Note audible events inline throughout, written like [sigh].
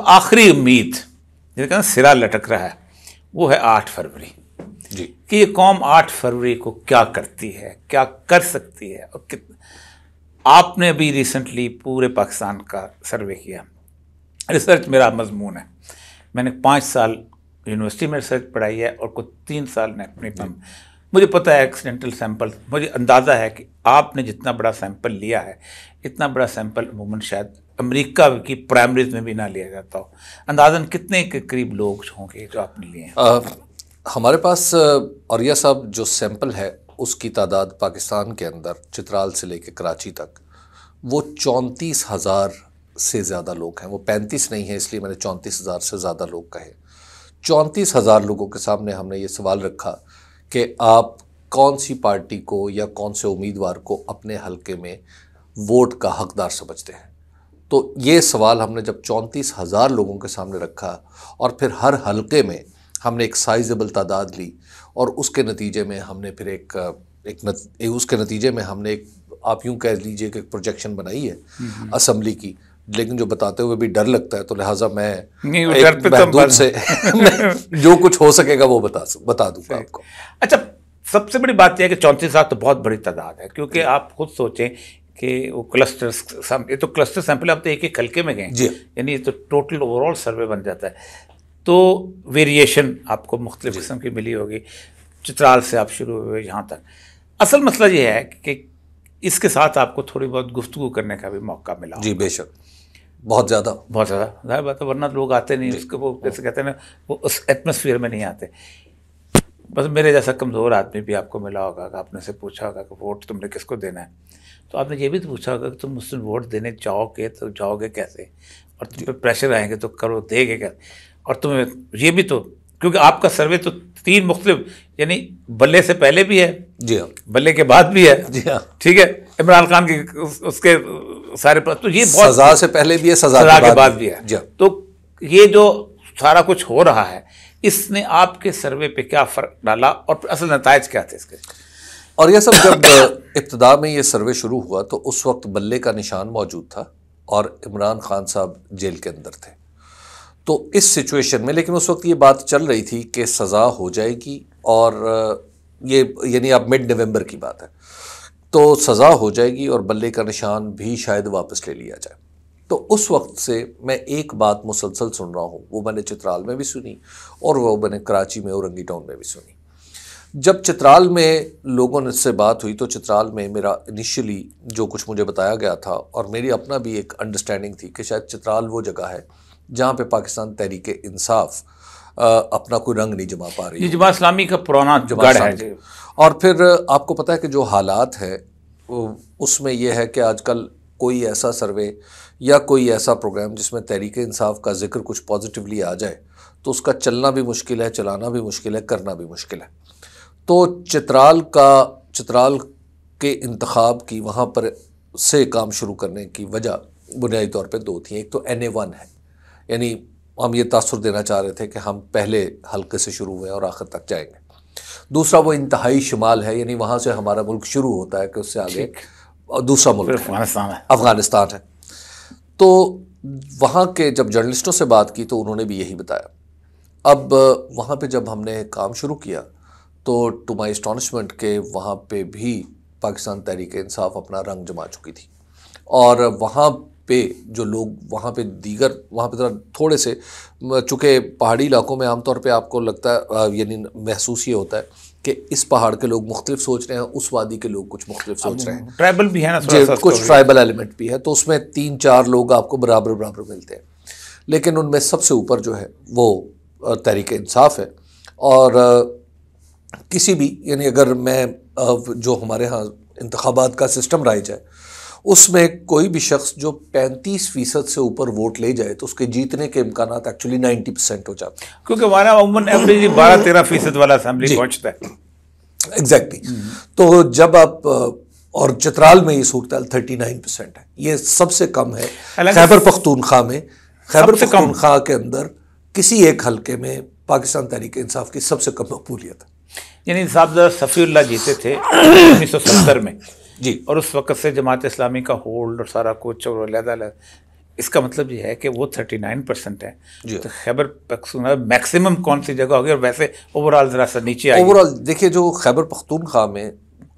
तो आखिरी उम्मीद जिनका सिरा लटक रहा है वो है आठ फरवरी जी कि ये कौम आठ फरवरी को क्या करती है क्या कर सकती है और कितना आपने अभी रिसेंटली पूरे पाकिस्तान का सर्वे किया रिसर्च मेरा मजमून है मैंने पाँच साल यूनिवर्सिटी में रिसर्च पढ़ाई है और कुछ तीन साल ने अपनी पम मुझे पता है एक्सीडेंटल सैंपल मुझे अंदाज़ा है कि आपने जितना बड़ा सैंपल लिया है इतना बड़ा सैंपल अमूमन शायद अमेरिका की प्राइमरीज में भी ना लिया जाता हो अंदाजन कितने के करीब लोग होंगे जो आपने लिए हैं हमारे पास औरिया साहब जो सैंपल है उसकी तादाद पाकिस्तान के अंदर चित्राल से लेकर कराची तक वो चौंतीस हज़ार से ज़्यादा लोग हैं वो पैंतीस नहीं है इसलिए मैंने चौंतीस हज़ार से ज़्यादा लोग कहे चौंतीस हज़ार लोगों के सामने हमने ये सवाल रखा कि आप कौन सी पार्टी को या कौन से उम्मीदवार को अपने हलके में वोट का हकदार समझते हैं तो ये सवाल हमने जब चौंतीस हज़ार लोगों के सामने रखा और फिर हर हलके में हमने एक साइजेबल तादाद ली और उसके नतीजे में हमने फिर एक एक, नत, एक उसके नतीजे में हमने एक आप यूँ कह लीजिए कि एक प्रोजेक्शन बनाई है असम्बली की लेकिन जो बताते हुए भी डर लगता है तो लिहाजा मैं नहीं तो से [laughs] जो कुछ हो सकेगा वो बता बता दूंगा आपको अच्छा सबसे बड़ी बात यह है कि चौंतीस लाख तो बहुत बड़ी तादाद है क्योंकि आप खुद सोचें कि वो क्लस्टर ये तो क्लस्टर सैंपल आप तो एक एक हल्के में गए यानी ये तो टोटल ओवरऑल सर्वे बन जाता है तो वेरिएशन आपको मुख्तलिफ किस्म की मिली होगी चित्राल से आप शुरू हुए यहाँ तक असल मसला ये है कि इसके साथ आपको थोड़ी बहुत गुफ्तु करने का भी मौका मिला जी बेशक बहुत ज़्यादा बहुत ज़्यादा जाहिर बात है वरना तो लोग आते नहीं उसके वो जैसे कहते हैं ना वो उस एटमोसफियर में नहीं आते बस मेरे जैसा कमज़ोर आदमी भी आपको मिला होगा आपने से पूछा होगा कि वोट तुमने किसको देना है तो आपने ये भी तो पूछा होगा कि तुम मुझसे वोट देने जाओगे तो जाओगे कैसे और तुम पर प्रेशर आएंगे तो करो देगे कैसे और तुम्हें ये भी तो क्योंकि आपका सर्वे तो तीन मुख्तु यानी बल्ले से पहले भी है जी हाँ बल्ले के बाद भी है जी हाँ ठीक है इमरान खान के उस, उसके सारे तो ये बहुत सजा से पहले भी है सजा, सजा के, के बाद भी, भी है जी हाँ। तो ये जो सारा कुछ हो रहा है इसने आपके सर्वे पे क्या फ़र्क डाला और असल नतज क्या थे इसके और यह सब जब इब्तदा में ये सर्वे शुरू हुआ तो उस वक्त बल्ले का निशान मौजूद था और इमरान खान साहब जेल के अंदर थे तो इस सिचुएशन में लेकिन उस वक्त ये बात चल रही थी कि सज़ा हो जाएगी और ये यानी अब मिड नवंबर की बात है तो सज़ा हो जाएगी और बल्ले का निशान भी शायद वापस ले लिया जाए तो उस वक्त से मैं एक बात मुसलसल सुन रहा हूँ वो मैंने चित्राल में भी सुनी और वो मैंने कराची में औरंगी टाउन में भी सुनी जब चित्राल में लोगों ने से बात हुई तो चित्राल में मेरा इनिशियली जो कुछ मुझे बताया गया था और मेरी अपना भी एक अंडरस्टैंडिंग थी कि शायद चित्राल वो जगह है जहाँ पे पाकिस्तान तहरीक इंसाफ अपना कोई रंग नहीं जमा पा रही जमा इस्लामी का पुराना जमा है और फिर आपको पता है कि जो हालात है उसमें यह है कि आजकल कोई ऐसा सर्वे या कोई ऐसा प्रोग्राम जिसमें तहरीक इंसाफ का जिक्र कुछ पॉजिटिवली आ जाए तो उसका चलना भी मुश्किल है चलाना भी मुश्किल है करना भी मुश्किल है तो चित्राल का चित्राल के इंतखब की वहाँ पर से काम शुरू करने की वजह बुनियादी तौर पर दो थी एक तो एन ए वन है यानी हम ये तासर देना चाह रहे थे कि हम पहले हल्के से शुरू हुए और आखिर तक जाएंगे दूसरा वो इंतहाई शुमाल है यानी वहाँ से हमारा मुल्क शुरू होता है कि उससे आगे दूसरा मुल्क अफगानिस्तान है अफगानिस्तान है तो वहाँ के जब जर्नलिस्टों से बात की तो उन्होंने भी यही बताया अब वहाँ पे जब हमने काम शुरू किया तो टू माई स्टॉनिशमेंट के वहाँ पे भी पाकिस्तान तहरीक इंसाफ अपना रंग जमा चुकी थी और वहाँ पे जो लोग वहाँ पे दीगर वहाँ पे ज़रा थोड़े से चूँकि पहाड़ी इलाकों में आमतौर पे आपको लगता है यानी महसूस ये होता है कि इस पहाड़ के लोग मुख्तलिफ सोच रहे हैं उस वादी के लोग कुछ मुख्तलिफ सोच रहे हैं ट्राइबल भी है ना कुछ ट्राइबल एलिमेंट भी है तो उसमें तीन चार लोग आपको बराबर बराबर मिलते हैं लेकिन उनमें सबसे ऊपर जो है वो तहरीक इंसाफ है और किसी भी यानी अगर मैं जो हमारे यहाँ इंतबात का सिस्टम राइज है उसमें कोई भी शख्स जो 35 फीसद से ऊपर वोट ले जाए तो उसके जीतने के इम्कान एक्चुअली 90 परसेंट हो जाते हैं क्योंकि हमारा अमूमन एवरेज बारह तेरह फीसद वाला असेंबली पहुंचता है एग्जैक्टली exactly. तो जब आप और चित्राल में ये सूरत थर्टी नाइन परसेंट है ये सबसे कम है खैबर पख्तूनखा में खैबर पख्तूनखा के अंदर किसी एक हल्के में पाकिस्तान तहरीक इंसाफ की सबसे कम मकबूलियत है यानी साहबदा सफ़ील्ला जीते थे [coughs] उन्नीस सौ सत्तर में जी और उस वक्त से जमात इस्लामी का होल्ड और सारा कुछ और अलहदा इसका मतलब ये है कि वो थर्टी नाइन परसेंट है तो खैबर पख्तूनख्वा मैक्सिमम कौन सी जगह होगी और वैसे ओवरऑल ज़रा सा नीचे आई ओवरऑल देखिए जो खैबर पख्तूनख्वा में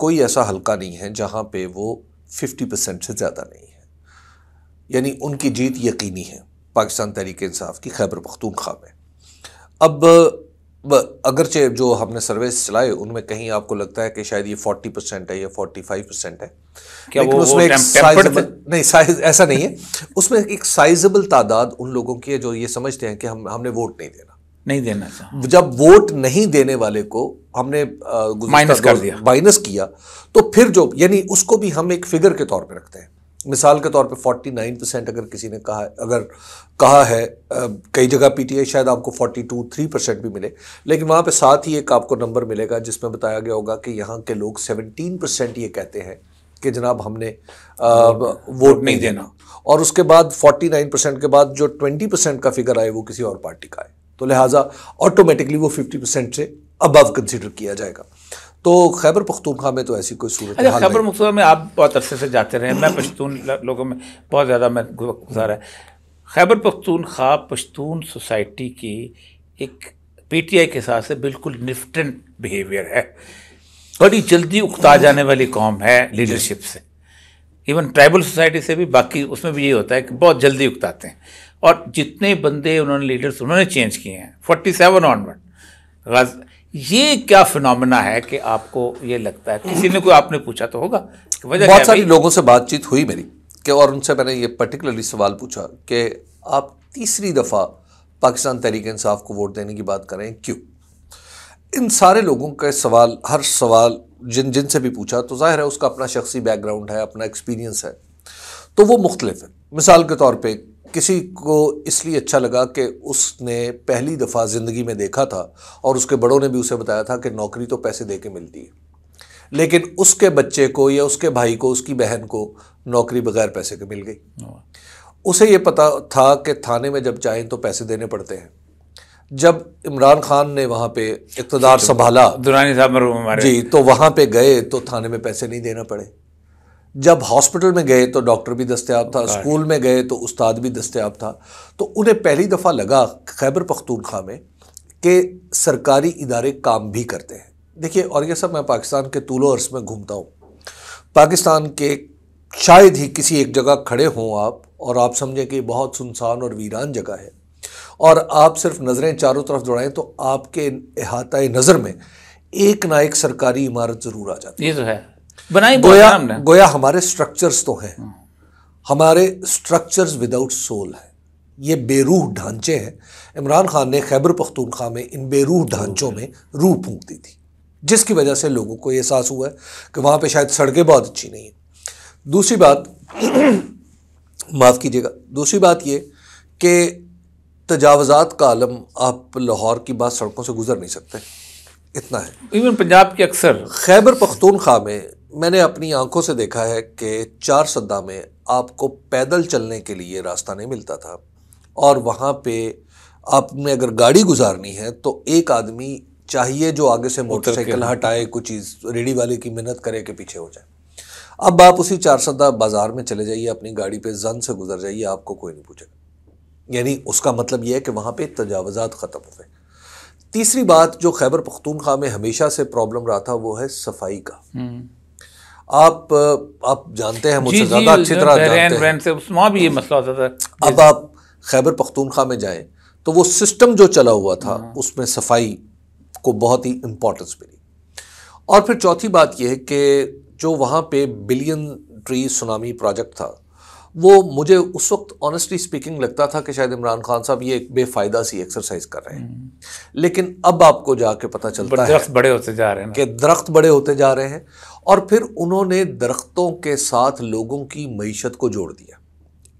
कोई ऐसा हल्का नहीं है जहाँ पे वो फिफ्टी परसेंट से ज़्यादा नहीं है यानी उनकी जीत यकीनी है पाकिस्तान तहरीक इंसाफ की खैबर पख्तूनख्वा में अब अगरचे जो हमने सर्वेस चलाए उनमें कहीं आपको लगता है कि शायद ये 40 परसेंट है या 45 परसेंट है क्या लेकिन वो, उसमें वो एक साइजेबल नहीं साइज ऐसा नहीं है उसमें एक साइजेबल तादाद उन लोगों की है जो ये समझते हैं कि हम हमने वोट नहीं देना नहीं देना जब वोट नहीं देने वाले को हमने माइनस कर दिया माइनस किया तो फिर जो यानी उसको भी हम एक फिगर के तौर पर रखते हैं मिसाल के तौर पे 49 परसेंट अगर किसी ने कहा अगर कहा है कई जगह पीटीआई शायद आपको 42 3 परसेंट भी मिले लेकिन वहाँ पे साथ ही एक आपको नंबर मिलेगा जिसमें बताया गया होगा कि यहाँ के लोग 17 परसेंट ये कहते हैं कि जनाब हमने आ, वोट नहीं देना और उसके बाद 49 परसेंट के बाद जो 20 परसेंट का फिगर आए वो किसी और पार्टी का आए तो लिहाजा ऑटोमेटिकली वो 50 परसेंट से अबव कंसिडर किया जाएगा तो खैबर पख्तूनखा में तो ऐसी कोई सूरत अच्छा खैबर पख्तूनखा में आप बहुत अरसे से जाते रहे मैं पश्तून लोगों में बहुत ज़्यादा मैं गुजारा है खैबर पख्तूनखा पश्तून सोसाइटी की एक पीटीआई के हिसाब से बिल्कुल निफ्टन बिहेवियर है बड़ी जल्दी उकता जाने वाली कौम है लीडरशिप से इवन ट्राइबल सोसाइटी से भी बाकी उसमें भी ये होता है कि बहुत जल्दी उकताते हैं और जितने बंदे उन्होंने लीडर्स उन्होंने चेंज किए हैं फोर्टी सेवन ऑनवर्ड ये क्या फिनमिना है कि आपको ये लगता है किसी ने कोई आपने पूछा तो होगा वजह बहुत सारे लोगों से बातचीत हुई मेरी कि और उनसे मैंने ये पर्टिकुलरली सवाल पूछा कि आप तीसरी दफ़ा पाकिस्तान तहरीक इंसाफ को वोट देने की बात करें क्यों इन सारे लोगों का सवाल हर सवाल जिन जिन से भी पूछा तो जाहिर है उसका अपना शख्सी बैकग्राउंड है अपना एक्सपीरियंस है तो वो मुख्तलिफ है मिसाल के तौर पर किसी को इसलिए अच्छा लगा कि उसने पहली दफ़ा ज़िंदगी में देखा था और उसके बड़ों ने भी उसे बताया था कि नौकरी तो पैसे दे के मिलती है लेकिन उसके बच्चे को या उसके भाई को उसकी बहन को नौकरी बगैर पैसे के मिल गई उसे ये पता था कि थाने में जब चाहें तो पैसे देने पड़ते हैं जब इमरान खान ने वहाँ पे इकतदार संभाला दुरानी साहब जी तो वहाँ पे गए तो थाने में पैसे नहीं देना पड़े जब हॉस्पिटल में गए तो डॉक्टर भी दस्तियाब था स्कूल में गए तो उस्ताद भी दस्तियाब था तो उन्हें पहली दफ़ा लगा खैबर पख्तूनख्वा में कि सरकारी इदारे काम भी करते हैं देखिए और ये सब मैं पाकिस्तान के तूलो अर्स में घूमता हूँ पाकिस्तान के शायद ही किसी एक जगह खड़े हों आप और आप समझें कि बहुत सुनसान और वीरान जगह है और आप सिर्फ नज़रें चारों तरफ दौड़ाएं तो आपके अहात नज़र में एक ना एक सरकारी इमारत ज़रूर आ जाती है ये तो है बनाई गोया गोया हमारे स्ट्रक्चर्स तो हैं हमारे स्ट्रक्चर्स विदाउट सोल है ये बेरूह ढांचे हैं इमरान खान ने खैबर पख्तूनख्वा में इन बेरूह ढांचों में रूह फूक दी थी जिसकी वजह से लोगों को एहसास हुआ है कि वहाँ पे शायद सड़कें बहुत अच्छी नहीं हैं दूसरी बात [clears throat] माफ़ कीजिएगा दूसरी बात ये कि तजावज़ात का आलम आप लाहौर की बात सड़कों से गुजर नहीं सकते इतना है इवन पंजाब के अक्सर खैबर पख्तूनख्वा में मैंने अपनी आंखों से देखा है कि चार सद्दा में आपको पैदल चलने के लिए रास्ता नहीं मिलता था और वहाँ पे आपने अगर गाड़ी गुजारनी है तो एक आदमी चाहिए जो आगे से मोटरसाइकिल हटाए कुछ चीज़ रेडी वाले की मेहनत करे के पीछे हो जाए अब आप उसी चार सद्दा बाज़ार में चले जाइए अपनी गाड़ी पे जन से गुजर जाइए आपको कोई नहीं पूछेगा यानी उसका मतलब यह है कि वहाँ पर तजावज़ात ख़त्म हो गए तीसरी बात जो खैबर पख्तूनख्वा में हमेशा से प्रॉब्लम रहा था वो है सफाई का हम्म। आप आप जानते हैं मुझसे ज़्यादा अच्छी तरह जानते हैं भी ये मसला होता था अब आप खैबर पख्तूनख्वा में जाएं तो वो सिस्टम जो चला हुआ था हाँ। उसमें सफाई को बहुत ही इम्पोर्टेंस मिली और फिर चौथी बात यह है कि जो वहाँ पे बिलियन ट्री सुनामी प्रोजेक्ट था वो मुझे उस वक्त ऑनेस्टली स्पीकिंग लगता था कि शायद इमरान खान साहब ये एक बेफायदा सी एक्सरसाइज कर रहे हैं हम्म। लेकिन अब आपको जाके पता चलता है दरख्त बड़े होते जा रहे हैं कि दरख्त बड़े होते जा रहे हैं और फिर उन्होंने दरख्तों के साथ लोगों की मीशत को जोड़ दिया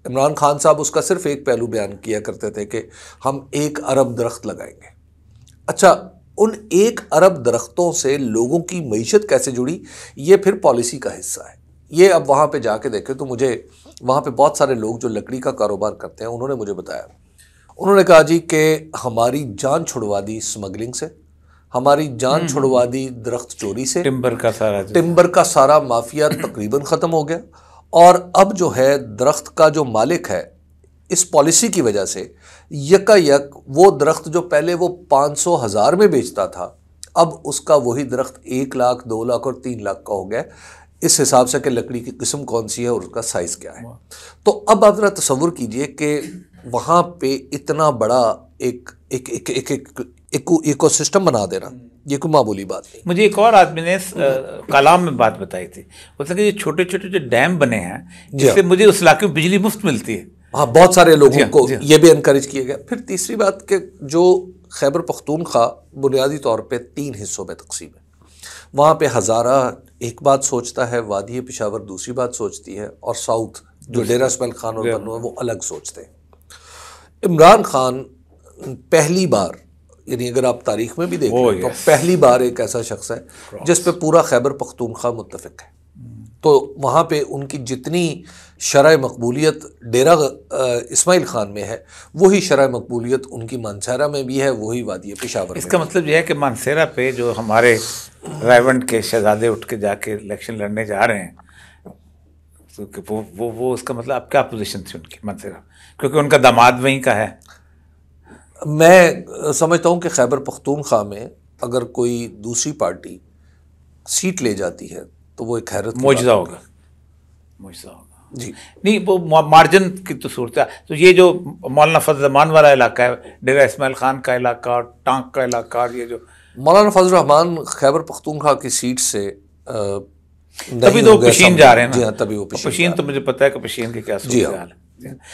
इमरान खान साहब उसका सिर्फ एक पहलू बयान किया करते थे कि हम एक अरब दरख्त लगाएंगे अच्छा उन एक अरब दरख्तों से लोगों की मीशत कैसे जुड़ी ये फिर पॉलिसी का हिस्सा है ये अब वहाँ पे जाके देखें तो मुझे वहाँ पे बहुत सारे लोग जो लकड़ी का कारोबार करते हैं उन्होंने मुझे बताया उन्होंने कहा जी कि हमारी जान छुड़वा दी स्मगलिंग से हमारी जान हम्म, छुड़वा हम्म। दी दरख्त चोरी से टिम्बर का सारा टिम्बर का सारा माफिया [clears throat] तकरीबन ख़त्म हो गया और अब जो है दरख्त का जो मालिक है इस पॉलिसी की वजह से यकायक वो दरख्त जो पहले वो पाँच सौ हज़ार में बेचता था अब उसका वही दरख्त एक लाख दो लाख और तीन लाख का हो गया इस हिसाब से कि लकड़ी की किस्म कौन सी है और उसका साइज़ क्या है तो अब आप ज़रा तस्वुर कीजिए कि वहाँ पे इतना बड़ा एक एक एक एक, एक, एक इको सिस्टम बना देना ये कोई मामूली बात नहीं मुझे एक और आदमी ने कलाम में बात बताई थी उसने कि ये छोटे छोटे जो डैम बने हैं जिससे हाँ। मुझे उस इलाके में बिजली मुफ्त मिलती है हाँ बहुत सारे लोगों हाँ, को हाँ। ये भी इनक्रेज किया गया फिर तीसरी बात कि जो खैबर पख्तूनख्वा बुनियादी तौर पर तीन हिस्सों में तकसीम है वहाँ पर हज़ारा एक बात सोचता है वादी पिशावर दूसरी बात सोचती है और साउथ जो डेरा इसमैल खान और है वो अलग सोचते हैं इमरान खान पहली बार यानी अगर आप तारीख में भी देखें oh, तो yes. तो पहली बार एक ऐसा शख्स है जिस पे पूरा खैबर पख्तूनख्वा मुतफिक है तो वहाँ पे उनकी जितनी शराय मकबूलियत डेरा इस्माइल ख़ान में है वही शराय मकबूलियत उनकी मानसरा में भी है वही वादी पेशावर इसका मतलब यह है कि मानसरा पे जो हमारे रायवंड के शहजादे उठ के जाके इलेक्शन लड़ने जा रहे हैं तो वो वो वो उसका मतलब आप क्या पोजीशन थी उनकी मानसरा क्योंकि उनका दामाद वहीं का है मैं समझता हूँ कि खैबर पख्तूनख्वा में अगर कोई दूसरी पार्टी सीट ले जाती है तो वो एक हैरत मुआजा होगा मुआजा होगा जी नहीं वो मार्जिन की तो सूरत तो ये जो मौलाना फजलरहमान वाला इलाका है डेरा इसमाइल खान का इलाका टांग का इलाका ये जो मौलाना फजलरहमान खैबर पख्तूनख्वा की सीट से आ, तभी तो पशीन जा रहे हैं ना हाँ, तभी वो पशीन तो मुझे पता है कि पशीन के क्या सूरत हाँ। हाल है